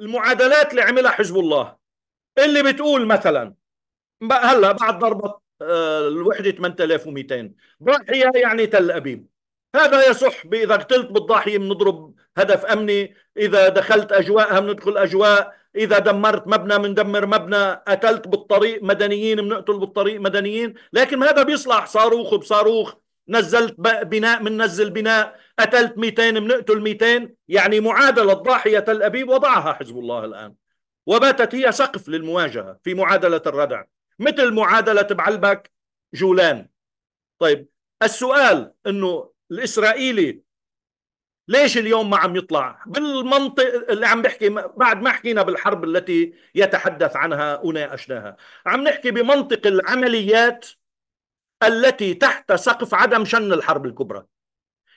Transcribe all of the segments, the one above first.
المعادلات اللي عملها حزب الله اللي بتقول مثلا هلا بعد ضربه آه، الوحده 8200 ضاحيه يعني تل ابيب هذا يصح اذا قتلت بالضاحيه بنضرب هدف امني اذا دخلت اجواءها بندخل اجواء اذا دمرت مبنى بندمر مبنى قتلت بالطريق مدنيين بنقتل بالطريق مدنيين لكن هذا بيصلح صاروخ بصاروخ نزلت بناء بننزل بناء قتلت 200 بنقتل 200 يعني معادلة ضاحية تل أبيب وضعها حزب الله الآن وباتت هي سقف للمواجهة في معادلة الردع مثل معادلة بعلبك جولان طيب السؤال أنه الإسرائيلي ليش اليوم ما عم يطلع بالمنطق اللي عم بحكي بعد ما حكينا بالحرب التي يتحدث عنها وناقشناها عم نحكي بمنطق العمليات التي تحت سقف عدم شن الحرب الكبرى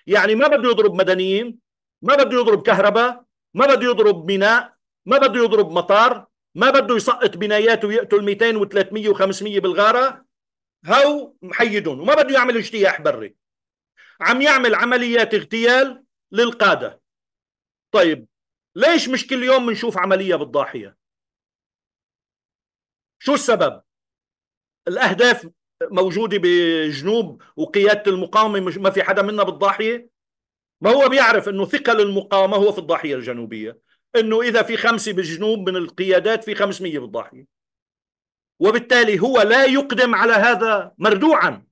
يعني ما بده يضرب مدنيين ما بده يضرب كهرباء ما بده يضرب ميناء ما بده يضرب مطار ما بده يسقط بنايات ويقتل 200 و300 و500 بالغاره هو محيدهم وما بده يعمل اجتياح بري عم يعمل عمليات اغتيال للقاده طيب ليش مش كل يوم بنشوف عمليه بالضاحيه شو السبب الاهداف موجوده بجنوب وقياده المقاومه ما في حدا منا بالضاحيه ما هو بيعرف انه ثقل المقاومه هو في الضاحيه الجنوبيه انه اذا في خمسه بالجنوب من القيادات في 500 بالضاحيه وبالتالي هو لا يقدم على هذا مردوعا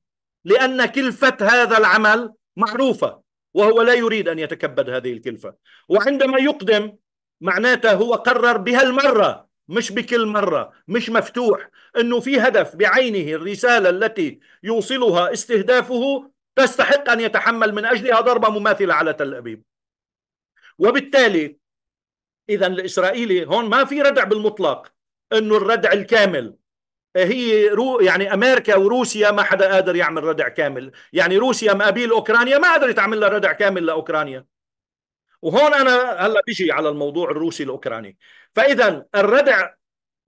لان كلفه هذا العمل معروفه وهو لا يريد ان يتكبد هذه الكلفه وعندما يقدم معناته هو قرر بهالمره مش بكل مرة مش مفتوح أنه في هدف بعينه الرسالة التي يوصلها استهدافه تستحق أن يتحمل من أجلها ضربة مماثلة على تل أبيب وبالتالي إذا الإسرائيلي هون ما في ردع بالمطلق أنه الردع الكامل هي رو يعني امريكا وروسيا ما حدا قادر يعمل ردع كامل، يعني روسيا مقابل اوكرانيا ما قدرت تعمل لها ردع كامل لاوكرانيا، وهون انا هلا بيجي على الموضوع الروسي الاوكراني فاذا الردع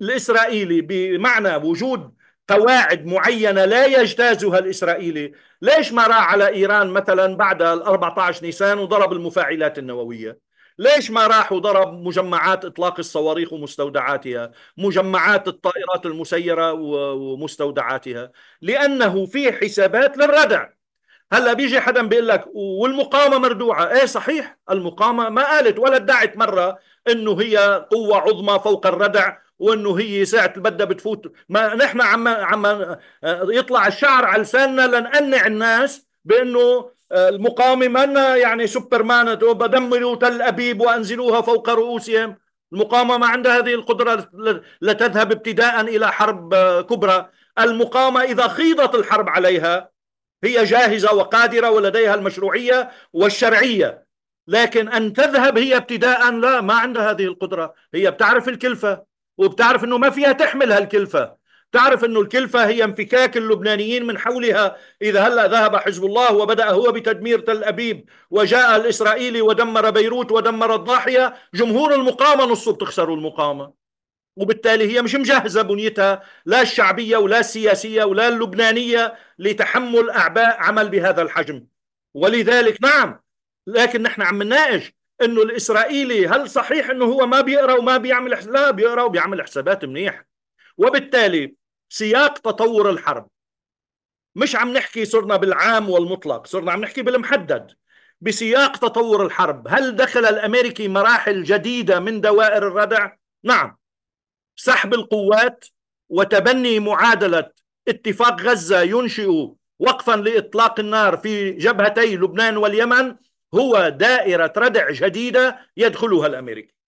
الاسرائيلي بمعنى وجود قواعد معينه لا يجتازها الاسرائيلي، ليش ما راح على ايران مثلا بعد ال 14 نيسان وضرب المفاعلات النوويه؟ ليش ما راح وضرب مجمعات اطلاق الصواريخ ومستودعاتها، مجمعات الطائرات المسيره ومستودعاتها؟ لانه في حسابات للردع، هلا بيجي حدا بيقول لك والمقاومه مردوعه ايه صحيح المقاومه ما قالت ولا ادعت مره انه هي قوه عظمى فوق الردع وانه هي ساعه بدها بتفوت ما نحن عم عم يطلع الشعر على لساننا لنقنع الناس بانه آه، المقاومه منا يعني سوبرمان بدمروا تل ابيب وانزلوها فوق رؤوسهم المقاومه ما عندها هذه القدره لتذهب ابتداء الى حرب آه، كبرى المقاومه اذا خيضت الحرب عليها هي جاهزة وقادرة ولديها المشروعية والشرعية لكن أن تذهب هي ابتداء لا ما عندها هذه القدرة هي بتعرف الكلفة وبتعرف أنه ما فيها تحمل هالكلفة تعرف أنه الكلفة هي انفكاك اللبنانيين من حولها إذا هلأ ذهب حزب الله وبدأ هو بتدمير تل أبيب وجاء الإسرائيلي ودمر بيروت ودمر الضاحية جمهور المقاومة نصه بتخسروا المقاومة وبالتالي هي مش مجهزه بنيتها لا الشعبيه ولا السياسيه ولا اللبنانيه لتحمل اعباء عمل بهذا الحجم ولذلك نعم لكن نحن عم نناقش انه الاسرائيلي هل صحيح انه هو ما بيقرا وما بيعمل لا بيقرا وبيعمل حسابات منيح وبالتالي سياق تطور الحرب مش عم نحكي صرنا بالعام والمطلق صرنا عم نحكي بالمحدد بسياق تطور الحرب هل دخل الامريكي مراحل جديده من دوائر الردع نعم سحب القوات وتبني معادله اتفاق غزه ينشئ وقفا لاطلاق النار في جبهتي لبنان واليمن هو دائره ردع جديده يدخلها الامريكي